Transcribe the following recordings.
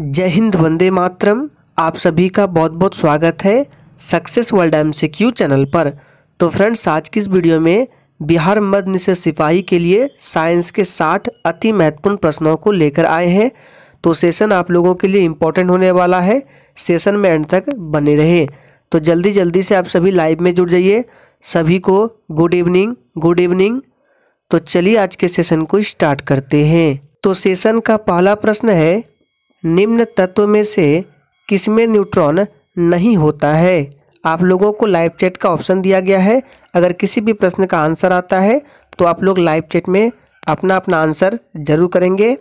जय हिंद वंदे मातरम आप सभी का बहुत बहुत स्वागत है success world M C Q channel पर तो फ्रेंड्स आज की इस वीडियो में बिहार मध्य निषेध सिपाही के लिए साइंस के 60 अति महत्वपूर्ण प्रश्नों को लेकर आए हैं तो सेशन आप लोगों के लिए इम्पोर्टेंट होने वाला है सेशन में एंड तक बने रहे तो जल्दी जल्दी से आप सभी लाइव में जुड़ जाइए सभी को गुड इवनिंग गुड इवनिंग तो चलिए आज के सेशन को स्टार्ट करते हैं तो सेशन का पहला प्रश्न है निम्न तत्व में से किसमें न्यूट्रॉन नहीं होता है आप लोगों को लाइव चैट का ऑप्शन दिया गया है अगर किसी भी प्रश्न का आंसर आता है तो आप लोग लाइव चैट में अपना अपना आंसर जरूर करेंगे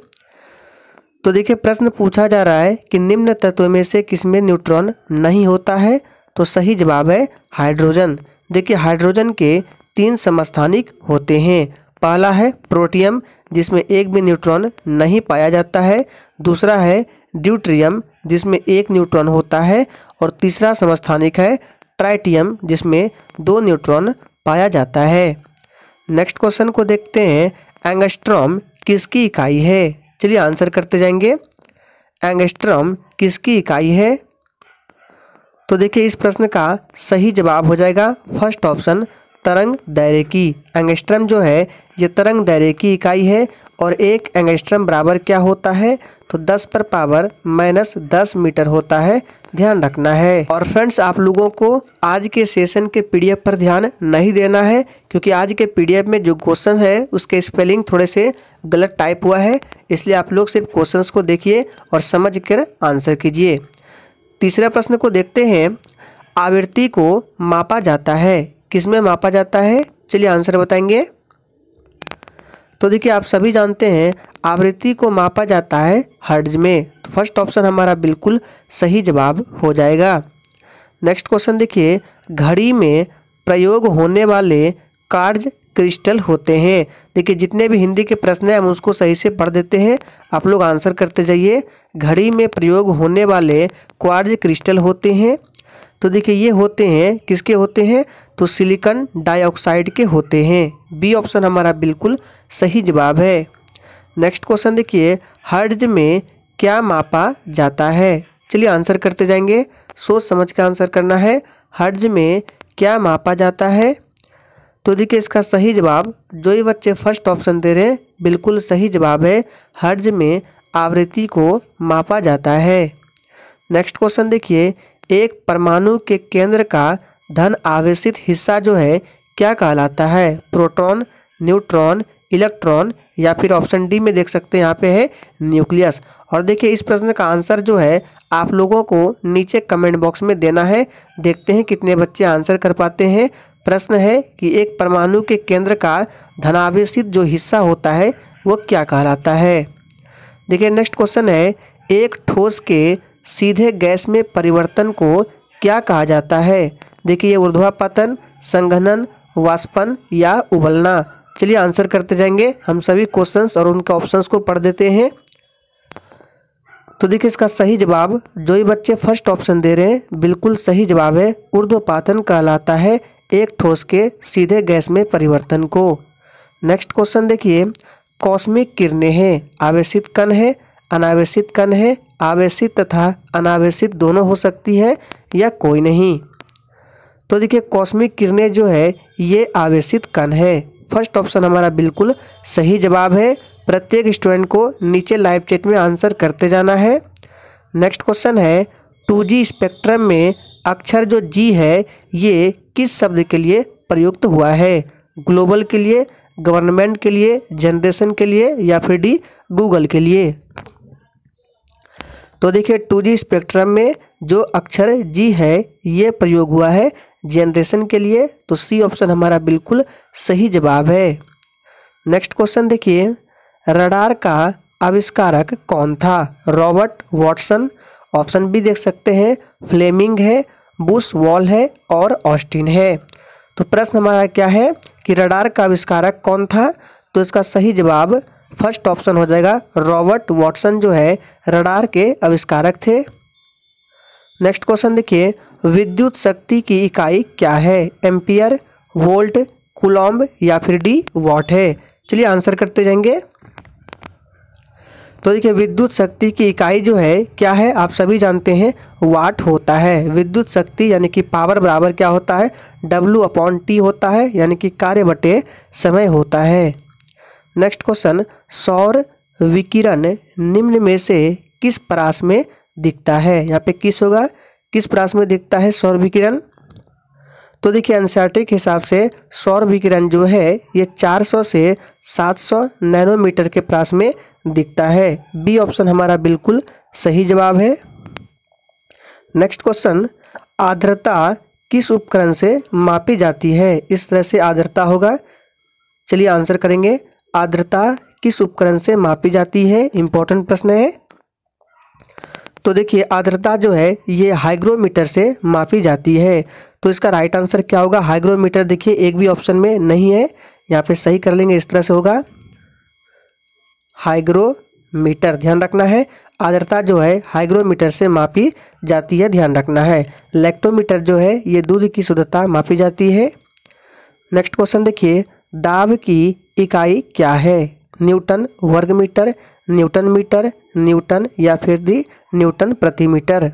तो देखिए प्रश्न पूछा जा रहा है कि निम्न तत्व में से किसमें न्यूट्रॉन नहीं होता है तो सही जवाब है हाइड्रोजन देखिए हाइड्रोजन के तीन समस्थानिक होते हैं पहला है प्रोटियम जिसमें एक भी न्यूट्रॉन नहीं पाया जाता है दूसरा है ड्यूट्रियम जिसमें एक न्यूट्रॉन होता है और तीसरा समस्थानिक है ट्राइटियम जिसमें दो न्यूट्रॉन पाया जाता है नेक्स्ट क्वेश्चन को देखते हैं एंगस्ट्रॉम किसकी इकाई है चलिए आंसर करते जाएंगे एंगस्ट्रॉम किसकी इकाई है तो देखिए इस प्रश्न का सही जवाब हो जाएगा फर्स्ट ऑप्शन तरंग दैर्य की एंगस्ट्रम जो है ये तरंग दैर्य की इकाई है और एक एंगस्ट्रम बराबर क्या होता है तो 10 पर पावर माइनस दस मीटर होता है ध्यान रखना है और फ्रेंड्स आप लोगों को आज के सेशन के पीडीएफ पर ध्यान नहीं देना है क्योंकि आज के पीडीएफ में जो क्वेश्चन है उसके स्पेलिंग थोड़े से गलत टाइप हुआ है इसलिए आप लोग सिर्फ क्वेश्चन को देखिए और समझ कर आंसर कीजिए तीसरा प्रश्न को देखते हैं आवृत्ति को मापा जाता है किस में मापा जाता है चलिए आंसर बताएंगे तो देखिए आप सभी जानते हैं आवृत्ति को मापा जाता है हर्ज में तो फर्स्ट ऑप्शन हमारा बिल्कुल सही जवाब हो जाएगा नेक्स्ट क्वेश्चन देखिए घड़ी में प्रयोग होने वाले कार्ज क्रिस्टल होते हैं देखिए जितने भी हिंदी के प्रश्न हैं हम उसको सही से पढ़ देते हैं आप लोग आंसर करते जाइए घड़ी में प्रयोग होने वाले क्वार्ज क्रिस्टल होते हैं तो देखिए ये होते हैं किसके होते हैं तो सिलिकन डाइऑक्साइड के होते हैं बी ऑप्शन हमारा बिल्कुल सही जवाब है नेक्स्ट क्वेश्चन देखिए हर्ज में क्या मापा जाता है चलिए आंसर करते जाएंगे सोच समझ के आंसर करना है हर्ज में क्या मापा जाता है तो देखिए इसका सही जवाब जो ही बच्चे फर्स्ट ऑप्शन दे रहे हैं बिल्कुल सही जवाब है हर्ज में आवृत्ति को मापा जाता है नेक्स्ट क्वेश्चन देखिए एक परमाणु के केंद्र का धन आवेशित हिस्सा जो है क्या कहलाता है प्रोटॉन न्यूट्रॉन इलेक्ट्रॉन या फिर ऑप्शन डी में देख सकते हैं यहाँ पे है न्यूक्लियस और देखिए इस प्रश्न का आंसर जो है आप लोगों को नीचे कमेंट बॉक्स में देना है देखते हैं कितने बच्चे आंसर कर पाते हैं प्रश्न है कि एक परमाणु के केंद्र का धनावेशित जो हिस्सा होता है वो क्या कहलाता है देखिए नेक्स्ट क्वेश्चन है एक ठोस के सीधे गैस में परिवर्तन को क्या कहा जाता है देखिए ऊर्ध्वापतन संघनन वाष्पन या उबलना चलिए आंसर करते जाएंगे हम सभी क्वेश्चंस और उनके ऑप्शंस को पढ़ देते हैं तो देखिए इसका सही जवाब जो ही बच्चे फर्स्ट ऑप्शन दे रहे हैं बिल्कुल सही जवाब है ऊर्ध्वपातन कहलाता है एक ठोस के सीधे गैस में परिवर्तन को नेक्स्ट क्वेश्चन देखिए कॉस्मिक किरणें हैं आवेशित कण है अनावेशित कण है आवेशित तथा अनावेशित दोनों हो सकती है या कोई नहीं तो देखिए कॉस्मिक किरणें जो है ये आवेशित कण है फर्स्ट ऑप्शन हमारा बिल्कुल सही जवाब है प्रत्येक स्टूडेंट को नीचे लाइव चैट में आंसर करते जाना है नेक्स्ट क्वेश्चन है टू जी स्पेक्ट्रम में अक्षर जो जी है ये किस शब्द के लिए प्रयुक्त हुआ है ग्लोबल के लिए गवर्नमेंट के लिए जनरेशन के लिए या फिर डी गूगल के लिए तो देखिए टू जी स्पेक्ट्रम में जो अक्षर जी है ये प्रयोग हुआ है जनरेशन के लिए तो सी ऑप्शन हमारा बिल्कुल सही जवाब है नेक्स्ट क्वेश्चन देखिए रडार का आविष्कारक कौन था रॉबर्ट वॉटसन ऑप्शन बी देख सकते हैं फ्लेमिंग है बुश वॉल है और ऑस्टिन है तो प्रश्न हमारा क्या है कि रडार का आविष्कारक कौन था तो इसका सही जवाब फर्स्ट ऑप्शन हो जाएगा रॉबर्ट वॉटसन जो है रडार के आविष्कारक थे नेक्स्ट क्वेश्चन देखिए विद्युत शक्ति की इकाई क्या है एम्पियर वोल्ट कुलॉम्ब या फिर डी वॉट है चलिए आंसर करते जाएंगे तो देखिए विद्युत शक्ति की इकाई जो है क्या है आप सभी जानते हैं वाट होता है विद्युत शक्ति यानी कि पावर बराबर क्या होता है डब्लू अपॉन टी होता है यानी कि कार्य बटे समय होता है नेक्स्ट क्वेश्चन सौर विकिरण निम्न में से किस परास में दिखता है यहाँ पे किस होगा किस परास में दिखता है सौर विकिरण तो देखिए एनसीआरटी के हिसाब से सौर विकिरण जो है ये 400 से 700 नैनोमीटर के प्रास में दिखता है बी ऑप्शन हमारा बिल्कुल सही जवाब है नेक्स्ट क्वेश्चन आर्द्रता किस उपकरण से मापी जाती है इस तरह से आर्द्रता होगा चलिए आंसर करेंगे आर्द्रता किस उपकरण से मापी जाती है इंपॉर्टेंट प्रश्न है तो देखिए आर्द्रता जो है ये हाइग्रोमीटर से मापी जाती है तो इसका राइट आंसर क्या होगा हाइग्रोमीटर देखिए एक भी ऑप्शन में नहीं है यहाँ पे सही कर लेंगे इस तरह से होगा हाइग्रोमीटर ध्यान रखना है आर्द्रता जो है हाइग्रोमीटर से मापी जाती है ध्यान रखना है लैक्टोमीटर जो है ये दूध की शुद्धता मापी जाती है नेक्स्ट क्वेश्चन देखिए दाब की इकाई क्या है न्यूटन वर्ग मीटर न्यूटन मीटर न्यूटन या फिर दी न्यूटन प्रति मीटर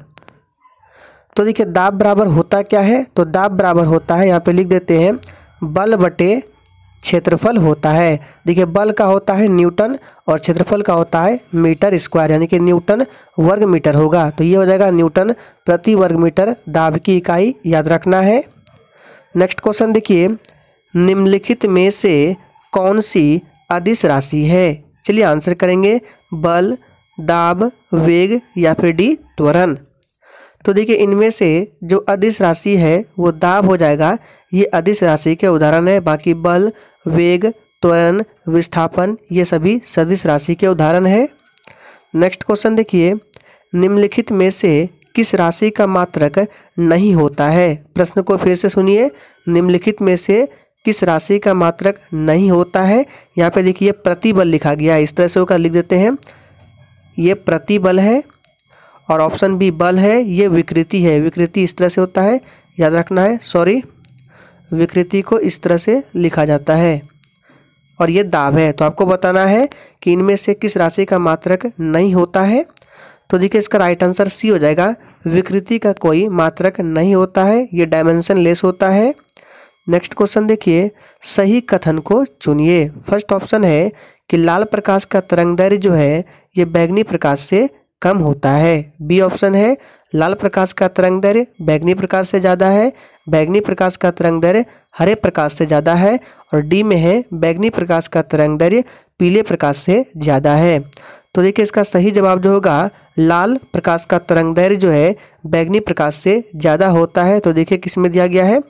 तो देखिए दाब बराबर होता क्या है तो दाब बराबर होता है यहाँ पे लिख देते हैं बल बटे क्षेत्रफल होता है देखिए बल का होता है न्यूटन और क्षेत्रफल का होता है मीटर स्क्वायर यानी कि न्यूटन वर्ग मीटर होगा तो ये हो जाएगा न्यूटन प्रति वर्ग मीटर दाब की इकाई याद रखना है नेक्स्ट क्वेश्चन देखिए निम्नलिखित में से कौन सी अदिश राशि है चलिए आंसर करेंगे बल दाब वेग या फिर डी त्वरण तो देखिए इनमें से जो अदिश राशि है वो दाब हो जाएगा ये अदिश राशि के उदाहरण है बाकी बल वेग त्वरण विस्थापन ये सभी सदिश राशि के उदाहरण है नेक्स्ट क्वेश्चन देखिए निम्नलिखित में से किस राशि का मात्रक नहीं होता है प्रश्न को फिर से सुनिए निम्नलिखित में से किस राशि का मात्रक नहीं होता है यहाँ पे देखिए प्रतिबल लिखा गया है इस तरह से होकर लिख देते हैं ये प्रतिबल है और ऑप्शन बी बल है ये विकृति है विकृति इस तरह से होता है याद रखना है सॉरी विकृति को इस तरह से लिखा जाता है और ये दाब है तो आपको बताना है कि इनमें से किस राशि का मात्रक नहीं होता है तो देखिए इसका राइट आंसर सी हो जाएगा विकृति का कोई मात्रक नहीं होता है ये डायमेंशन लेस होता है नेक्स्ट क्वेश्चन देखिए सही कथन को चुनिए फर्स्ट ऑप्शन है कि लाल प्रकाश का तरंग दैर्य जो है ये बैगनी प्रकाश से कम होता है बी ऑप्शन है लाल प्रकाश का तरंग दैर्य बैगनी प्रकाश से ज़्यादा है बैगनी प्रकाश का तरंग दैर्य हरे प्रकाश से ज़्यादा है और डी में है बैगनी प्रकाश का तरंग दैर्य पीले प्रकाश से ज़्यादा है तो देखिए इसका सही जवाब जो होगा लाल प्रकाश का तरंग दैर्य जो है बैगनी प्रकाश से ज़्यादा होता है तो देखिए किस में दिया गया है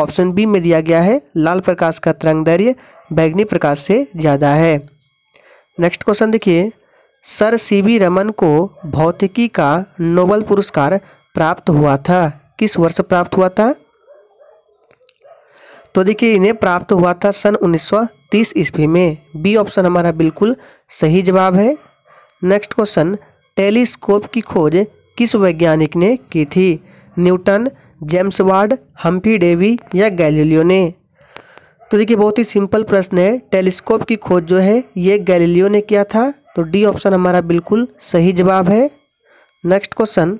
ऑप्शन बी में दिया गया है लाल प्रकाश का तरंग दैर्य बैगनी प्रकाश से ज़्यादा है नेक्स्ट क्वेश्चन देखिए सर सी वी रमन को भौतिकी का नोबल पुरस्कार प्राप्त हुआ था किस वर्ष प्राप्त हुआ था तो देखिए इन्हें प्राप्त हुआ था सन 1930 ईस्वी में बी ऑप्शन हमारा बिल्कुल सही जवाब है नेक्स्ट क्वेश्चन टेलीस्कोप की खोज किस वैज्ञानिक ने की थी Newton James Watt Humphry Davy या गैलीलियो ने तो देखिए बहुत ही सिंपल प्रश्न है टेलीस्कोप की खोज जो है ये गैलीलियो ने किया था तो डी ऑप्शन हमारा बिल्कुल सही जवाब है नेक्स्ट क्वेश्चन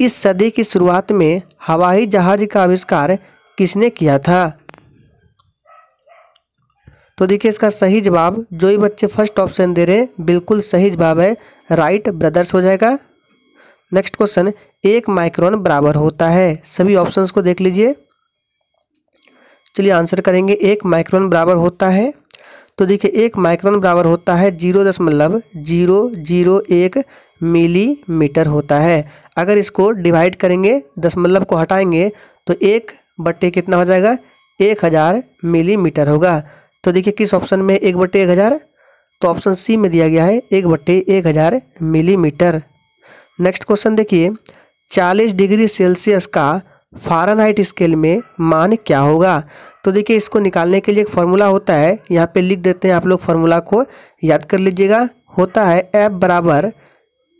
इस सदी की शुरुआत में हवाई जहाज का आविष्कार किसने किया था तो देखिए इसका सही जवाब जो ही बच्चे फर्स्ट ऑप्शन दे रहे हैं बिल्कुल सही जवाब है राइट ब्रदर्स हो जाएगा नेक्स्ट क्वेश्चन एक माइक्रोन बराबर होता है सभी ऑप्शंस को देख लीजिए चलिए आंसर करेंगे एक माइक्रोन बराबर होता है तो देखिए एक माइक्रोन बराबर होता है जीरो दशमलव जीरो जीरो एक मिलीमीटर होता है अगर इसको डिवाइड करेंगे दशमलव को हटाएंगे तो एक बट्टे कितना हो जाएगा एक हज़ार मिलीमीटर होगा तो देखिए किस ऑप्शन में एक बट्टे एक हज़ार तो ऑप्शन सी में दिया गया है एक बट्टे एक हज़ार मिलीमीटर नेक्स्ट क्वेश्चन देखिए 40 डिग्री सेल्सियस का फारनहाइट स्केल में मान क्या होगा तो देखिए इसको निकालने के लिए एक फार्मूला होता है यहाँ पे लिख देते हैं आप लोग फार्मूला को याद कर लीजिएगा होता है एफ बराबर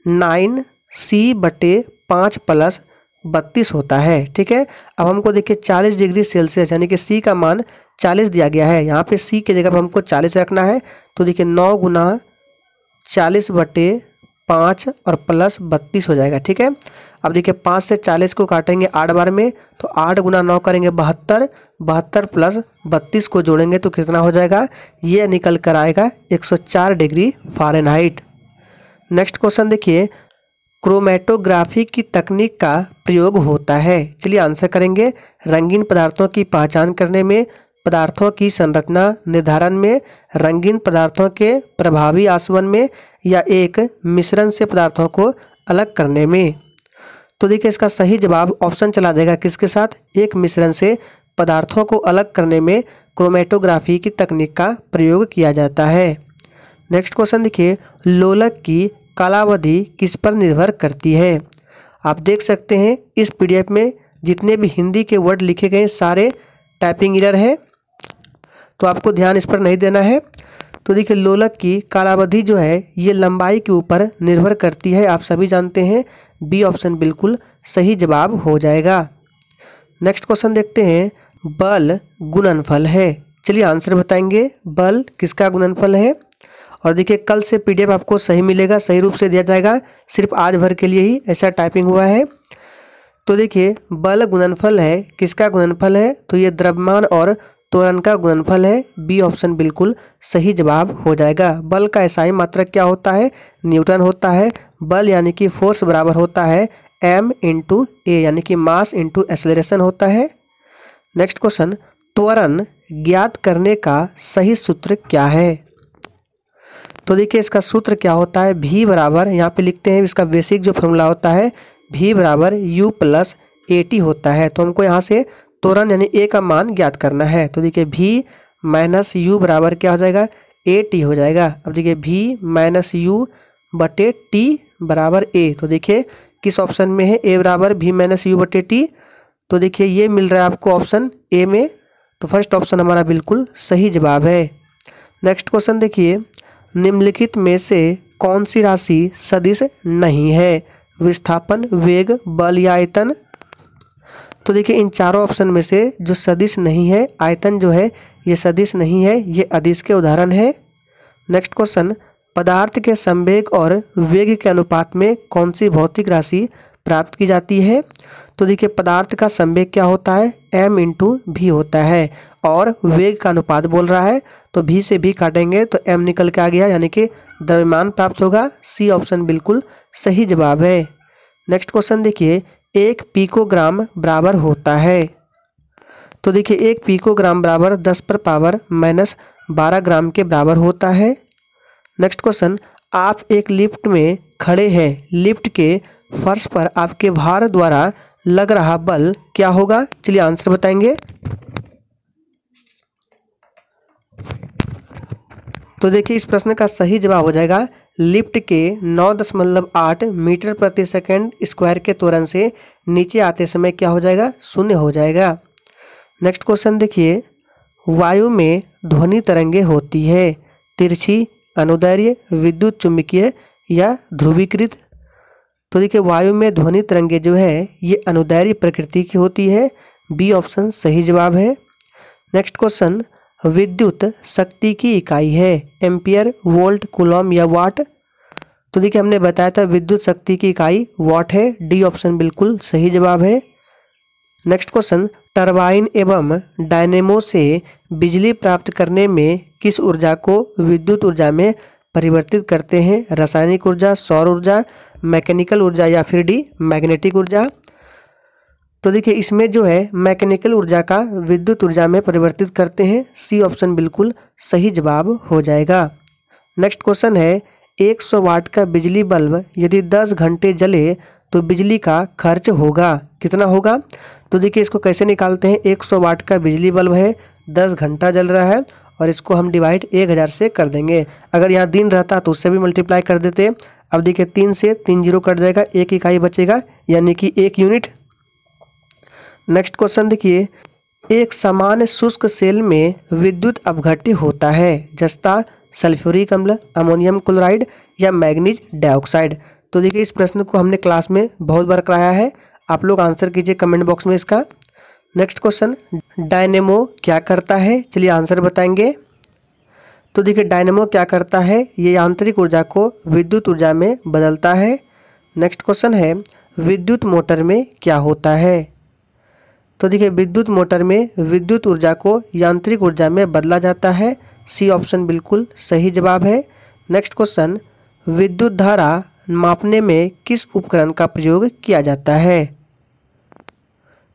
नाइन सी बटे पाँच प्लस बत्तीस होता है ठीक है अब हमको देखिए चालीस डिग्री सेल्सियस यानी कि सी का मान चालीस दिया गया है यहाँ पे सी की जगह पर हमको चालीस रखना है तो देखिए नौ गुना चालीस बटे पाँच और प्लस बत्तीस हो जाएगा ठीक है अब देखिए पाँच से चालीस को काटेंगे आठ बार में तो आठ गुना नौ करेंगे बहत्तर बहत्तर प्लस बत्तीस को जोड़ेंगे तो कितना हो जाएगा ये निकल कर आएगा एक सौ चार डिग्री फारेनहाइट नेक्स्ट क्वेश्चन देखिए क्रोमेटोग्राफी की तकनीक का प्रयोग होता है चलिए आंसर करेंगे रंगीन पदार्थों की पहचान करने में पदार्थों की संरचना निर्धारण में रंगीन पदार्थों के प्रभावी आसवन में या एक मिश्रण से पदार्थों को अलग करने में तो देखिए इसका सही जवाब ऑप्शन चला देगा किसके साथ एक मिश्रण से पदार्थों को अलग करने में क्रोमेटोग्राफी की तकनीक का प्रयोग किया जाता है नेक्स्ट क्वेश्चन देखिए लोलक की कालावधि किस पर निर्भर करती है आप देख सकते हैं इस पीडीएफ में जितने भी हिंदी के वर्ड लिखे गए सारे टाइपिंग इरर है तो आपको ध्यान इस पर नहीं देना है तो देखिए लोलक की कालावधि जो है ये लंबाई के ऊपर निर्भर करती है आप सभी जानते हैं बी ऑप्शन बिल्कुल सही जवाब हो जाएगा नेक्स्ट क्वेश्चन देखते हैं बल गुणनफल है चलिए आंसर बताएंगे बल किसका गुणनफल है और देखिए कल से पीडीएफ आपको सही मिलेगा सही रूप से दिया जाएगा सिर्फ आज भर के लिए ही ऐसा टाइपिंग हुआ है तो देखिए बल गुणनफल है किसका गुणनफल है तो ये द्रव्यमान और त्वरण का गुणनफल है बी ऑप्शन बिल्कुल सही जवाब हो जाएगा बल का ऐसा मात्रक क्या होता है न्यूटन होता है बल यानी कि फोर्स बराबर होता है एम इंटू ए यानी कि मास इंटू एक्सलरेशन होता है नेक्स्ट क्वेश्चन त्वरण ज्ञात करने का सही सूत्र क्या है तो देखिए इसका सूत्र क्या होता है भी बराबर यहाँ पे लिखते हैं इसका बेसिक जो फॉर्मूला होता है भी बराबर यू प्लस ए टी होता है तो हमको यहाँ से त्वरण यानी ए का मान ज्ञात करना है तो देखिए भी माइनस यू बराबर क्या हो जाएगा ए टी हो जाएगा अब देखिए भी माइनस यू बटे टी बराबर ए तो देखिए किस ऑप्शन में है ए बराबर भी माइनस यू बटे टी तो देखिए ये मिल रहा है आपको ऑप्शन ए में तो फर्स्ट ऑप्शन हमारा बिल्कुल सही जवाब है नेक्स्ट क्वेश्चन देखिए निम्नलिखित में से कौन सी राशि सदिश नहीं है विस्थापन वेग बल या आयतन तो देखिए इन चारों ऑप्शन में से जो सदिश नहीं है आयतन जो है ये सदिश नहीं है ये अदिश के उदाहरण है नेक्स्ट क्वेश्चन पदार्थ के संवेग और वेग के अनुपात में कौन सी भौतिक राशि प्राप्त की जाती है तो देखिए पदार्थ का संवेग क्या होता है m इंटू भी होता है और वेग का अनुपात बोल रहा है तो भी से भी काटेंगे तो m निकल के आ गया यानी कि द्रव्यमान प्राप्त होगा सी ऑप्शन बिल्कुल सही जवाब है नेक्स्ट क्वेश्चन देखिए एक पीकोग्राम बराबर होता है तो देखिए एक पीकोग्राम बराबर दस पर पावर माइनस बारह ग्राम के बराबर होता है नेक्स्ट क्वेश्चन आप एक लिफ्ट में खड़े हैं लिफ्ट के फर्श पर आपके भार द्वारा लग रहा बल क्या होगा चलिए आंसर बताएंगे तो देखिए इस प्रश्न का सही जवाब हो जाएगा लिफ्ट के 9.8 मीटर प्रति सेकंड स्क्वायर के त्वरण से नीचे आते समय क्या हो जाएगा शून्य हो जाएगा नेक्स्ट क्वेश्चन देखिए वायु में ध्वनि तरंगे होती है तिरछी अनुदैर्य विद्युत चुंबकीय या ध्रुवीकृत तो देखिए वायु में ध्वनि तरंगे जो है ये अनुदैर्य प्रकृति की होती है बी ऑप्शन सही जवाब है नेक्स्ट क्वेश्चन विद्युत शक्ति की इकाई है एम्पियर वोल्ट कुलम या वाट तो देखिए हमने बताया था विद्युत शक्ति की इकाई वाट है डी ऑप्शन बिल्कुल सही जवाब है नेक्स्ट क्वेश्चन टरबाइन एवं डायनेमो से बिजली प्राप्त करने में किस ऊर्जा को विद्युत ऊर्जा में परिवर्तित करते हैं रासायनिक ऊर्जा सौर ऊर्जा मैकेनिकल ऊर्जा या फिर डी मैग्नेटिक ऊर्जा तो देखिए इसमें जो है मैकेनिकल ऊर्जा का विद्युत ऊर्जा में परिवर्तित करते हैं सी ऑप्शन बिल्कुल सही जवाब हो जाएगा नेक्स्ट क्वेश्चन है 100 वाट का बिजली बल्ब यदि 10 घंटे जले तो बिजली का खर्च होगा कितना होगा तो देखिए इसको कैसे निकालते हैं 100 वाट का बिजली बल्ब है 10 घंटा जल रहा है और इसको हम डिवाइड एक हज़ार से कर देंगे अगर यहाँ दिन रहता तो उससे भी मल्टीप्लाई कर देते अब देखिए तीन से तीन जीरो कट जाएगा एक इकाई बचेगा यानी कि एक यूनिट नेक्स्ट क्वेश्चन देखिए एक सामान्य शुष्क सेल में विद्युत अपघट्य होता है जस्ता सल्फ्यूरिक अम्ल अमोनियम क्लोराइड या मैग्नीज डाइऑक्साइड तो देखिए इस प्रश्न को हमने क्लास में बहुत बार कराया है आप लोग आंसर कीजिए कमेंट बॉक्स में इसका नेक्स्ट क्वेश्चन डायनेमो क्या करता है चलिए आंसर बताएंगे तो देखिए डायनेमो क्या करता है ये आंतरिक ऊर्जा को विद्युत ऊर्जा में बदलता है नेक्स्ट क्वेश्चन है विद्युत मोटर में क्या होता है तो देखिए विद्युत मोटर में विद्युत ऊर्जा को यांत्रिक ऊर्जा में बदला जाता है सी ऑप्शन बिल्कुल सही जवाब है नेक्स्ट क्वेश्चन विद्युत धारा मापने में किस उपकरण का प्रयोग किया जाता है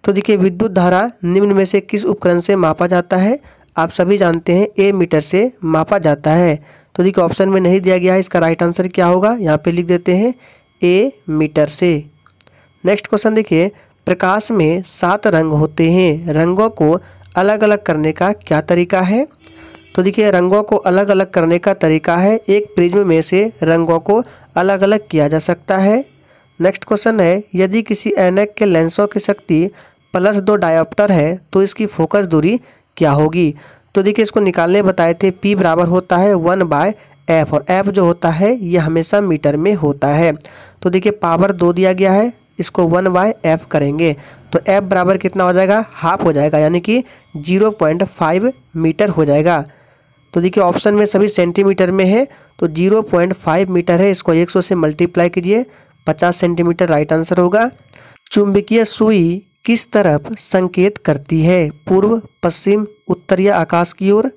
तो देखिए विद्युत धारा निम्न में से किस उपकरण से मापा जाता है आप सभी जानते हैं ए मीटर से मापा जाता है तो देखिए ऑप्शन में नहीं दिया गया है इसका राइट आंसर क्या होगा यहाँ पे लिख देते हैं ए मीटर से नेक्स्ट क्वेश्चन देखिए प्रकाश में सात रंग होते हैं रंगों को अलग अलग करने का क्या तरीका है तो देखिए रंगों को अलग अलग करने का तरीका है एक प्रिज्म में से रंगों को अलग अलग किया जा सकता है नेक्स्ट क्वेश्चन है यदि किसी एनक के लेंसों की शक्ति प्लस दो डायोप्टर है तो इसकी फोकस दूरी क्या होगी तो देखिए इसको निकालने बताए थे पी बराबर होता है वन बाय एफ और एफ जो होता है ये हमेशा मीटर में होता है तो देखिए पावर दो दिया गया है इसको वन बाय एफ करेंगे तो एफ बराबर कितना हो जाएगा हाफ हो जाएगा यानी कि जीरो पॉइंट फाइव मीटर हो जाएगा तो देखिए ऑप्शन में सभी सेंटीमीटर में है तो जीरो पॉइंट फाइव मीटर है इसको एक सौ से मल्टीप्लाई कीजिए पचास सेंटीमीटर राइट आंसर होगा चुंबकीय सुई किस तरफ संकेत करती है पूर्व पश्चिम उत्तर या आकाश की ओर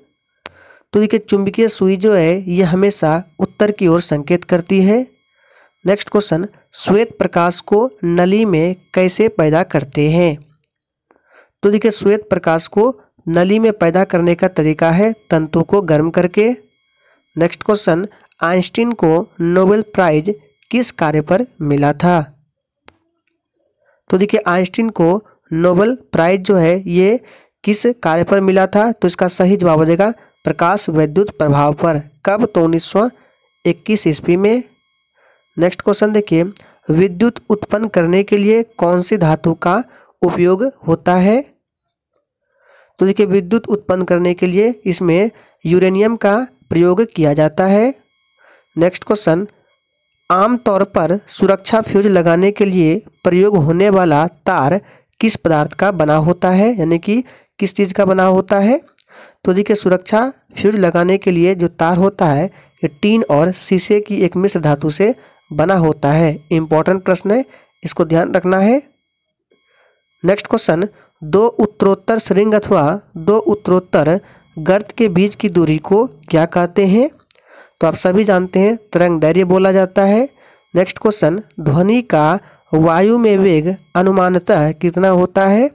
तो देखिए चुंबकीय सुई जो है ये हमेशा उत्तर की ओर संकेत करती है नेक्स्ट क्वेश्चन श्वेत प्रकाश को नली में कैसे पैदा करते हैं तो देखिए श्वेत प्रकाश को नली में पैदा करने का तरीका है तंतु को गर्म करके नेक्स्ट क्वेश्चन आइंस्टीन को नोबेल प्राइज किस कार्य पर मिला था तो देखिए आइंस्टीन को नोबेल प्राइज जो है ये किस कार्य पर मिला था तो इसका सही जवाब हो जाएगा प्रकाश वैद्युत प्रभाव पर कब तो उन्नीस सौ इक्कीस ईस्वी में नेक्स्ट क्वेश्चन देखिए विद्युत उत्पन्न करने के लिए कौन सी धातु का उपयोग होता है तो देखिए विद्युत उत्पन्न करने के लिए इसमें यूरेनियम का प्रयोग किया जाता है नेक्स्ट क्वेश्चन आमतौर पर सुरक्षा फ्यूज लगाने के लिए प्रयोग होने वाला तार किस पदार्थ का बना होता है यानी कि किस चीज़ का बना होता है तो देखिए सुरक्षा फ्यूज लगाने के लिए जो तार होता है ये टीन और शीशे की एक मिश्र धातु से बना होता है इंपॉर्टेंट प्रश्न है इसको ध्यान रखना है नेक्स्ट क्वेश्चन दो उत्तरोत्तर श्रृंग अथवा दो उत्तरोत्तर गर्त के बीच की दूरी को क्या कहते हैं तो आप सभी जानते हैं तरंग दैर्य बोला जाता है नेक्स्ट क्वेश्चन ध्वनि का वायु में वेग अनुमानतः कितना होता है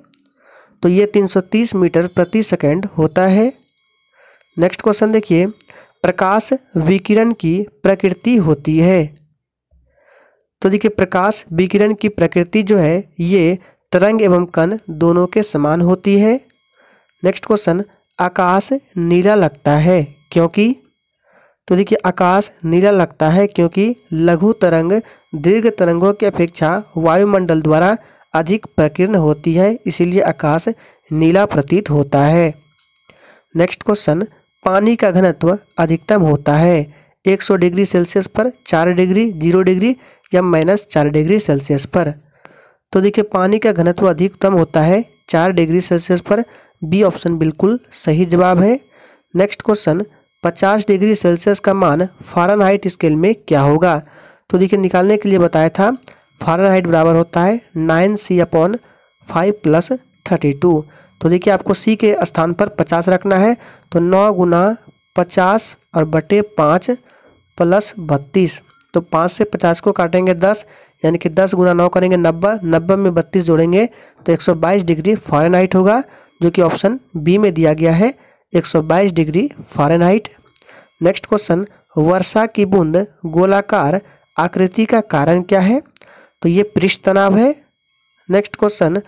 तो ये 330 मीटर प्रति सेकंड होता है नेक्स्ट क्वेश्चन देखिए प्रकाश विकिरण की प्रकृति होती है तो देखिए प्रकाश विकिरण की प्रकृति जो है ये तरंग एवं कण दोनों के समान होती है नेक्स्ट क्वेश्चन आकाश नीला लगता है क्योंकि तो देखिए आकाश नीला लगता है क्योंकि लघु तरंग दीर्घ तरंगों की अपेक्षा वायुमंडल द्वारा अधिक प्रकीर्ण होती है इसीलिए आकाश नीला प्रतीत होता है नेक्स्ट क्वेश्चन पानी का घनत्व अधिकतम होता है 100 डिग्री सेल्सियस पर चार डिग्री जीरो डिग्री या माइनस चार डिग्री सेल्सियस पर तो देखिए पानी का घनत्व अधिकतम होता है चार डिग्री सेल्सियस पर बी ऑप्शन बिल्कुल सही जवाब है नेक्स्ट क्वेश्चन पचास डिग्री सेल्सियस का मान फारनहाइट स्केल में क्या होगा तो देखिए निकालने के लिए बताया था फारनहाइट बराबर होता है nine C upon five plus thirty two तो देखिए आपको सी के स्थान पर पचास रखना है तो नौ गुना पचास और बटे पाँच प्लस बत्तीस तो पाँच से पचास को काटेंगे दस यानी कि दस गुना नौ करेंगे नब्बे नब्बे में बत्तीस जोड़ेंगे तो एक सौ बाईस डिग्री फॉरन होगा जो कि ऑप्शन बी में दिया गया है एक सौ बाईस डिग्री फॉरन नेक्स्ट क्वेश्चन वर्षा की बूंद गोलाकार आकृति का कारण क्या है तो ये पृष्ठ तनाव है नेक्स्ट क्वेश्चन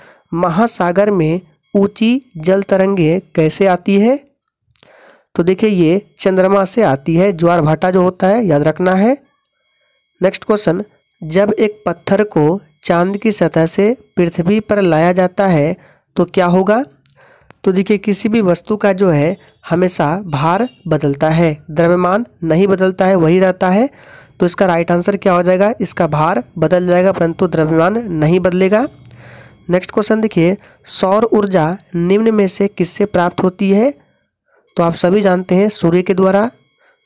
महासागर में ऊंची जल तरंगे कैसे आती है तो देखिए ये चंद्रमा से आती है ज्वार भाटा जो होता है याद रखना है नेक्स्ट क्वेश्चन जब एक पत्थर को चांद की सतह से पृथ्वी पर लाया जाता है तो क्या होगा तो देखिए किसी भी वस्तु का जो है हमेशा भार बदलता है द्रव्यमान नहीं बदलता है वही रहता है तो इसका राइट आंसर क्या हो जाएगा इसका भार बदल जाएगा परंतु द्रव्यमान नहीं बदलेगा नेक्स्ट क्वेश्चन देखिए सौर ऊर्जा निम्न में से किससे प्राप्त होती है तो आप सभी जानते हैं सूर्य के द्वारा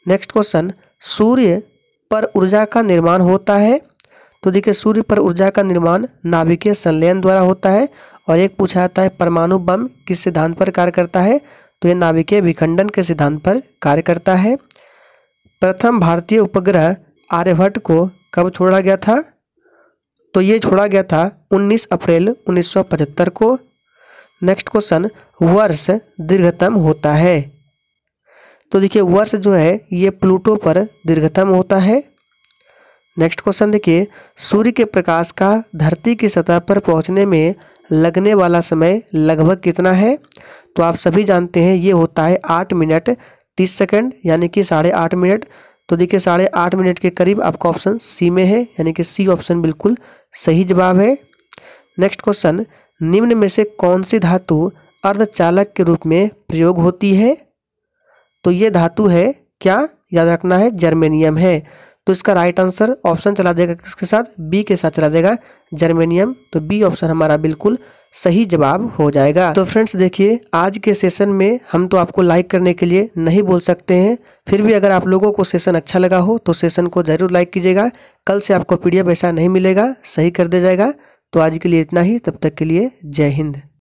नेक्स्ट क्वेश्चन सूर्य पर ऊर्जा का निर्माण होता है तो देखिए सूर्य पर ऊर्जा का निर्माण नाभिकीय संलयन द्वारा होता है और एक पूछा जाता है परमाणु बम किस सिद्धांत पर कार्य करता है तो यह नाभिकीय विखंडन के सिद्धांत पर कार्य करता है प्रथम भारतीय उपग्रह आर्यभट्ट को कब छोड़ा गया था तो ये छोड़ा गया था 19 अप्रैल 1975 को नेक्स्ट क्वेश्चन वर्ष दीर्घतम होता है तो देखिए वर्ष जो है ये प्लूटो पर दीर्घतम होता है नेक्स्ट क्वेश्चन देखिए सूर्य के प्रकाश का धरती की सतह पर पहुंचने में लगने वाला समय लगभग कितना है तो आप सभी जानते हैं ये होता है आठ मिनट तीस सेकंड यानी कि साढ़े आठ मिनट तो देखिए साढ़े आठ मिनट के करीब आपका ऑप्शन सी में है यानी कि सी ऑप्शन बिल्कुल सही जवाब है नेक्स्ट क्वेश्चन निम्न में से कौन सी धातु अर्धचालक के रूप में प्रयोग होती है तो ये धातु है क्या याद रखना है जर्मेनियम है तो इसका राइट आंसर ऑप्शन चला देगा किसके साथ बी के साथ चला देगा जर्मेनियम तो बी ऑप्शन हमारा बिल्कुल सही जवाब हो जाएगा तो फ्रेंड्स देखिए आज के सेशन में हम तो आपको लाइक करने के लिए नहीं बोल सकते हैं फिर भी अगर आप लोगों को सेशन अच्छा लगा हो तो सेशन को ज़रूर लाइक कीजिएगा कल से आपको पीडीएफ ऐसा नहीं मिलेगा सही कर दिया जाएगा तो आज के लिए इतना ही तब तक के लिए जय हिंद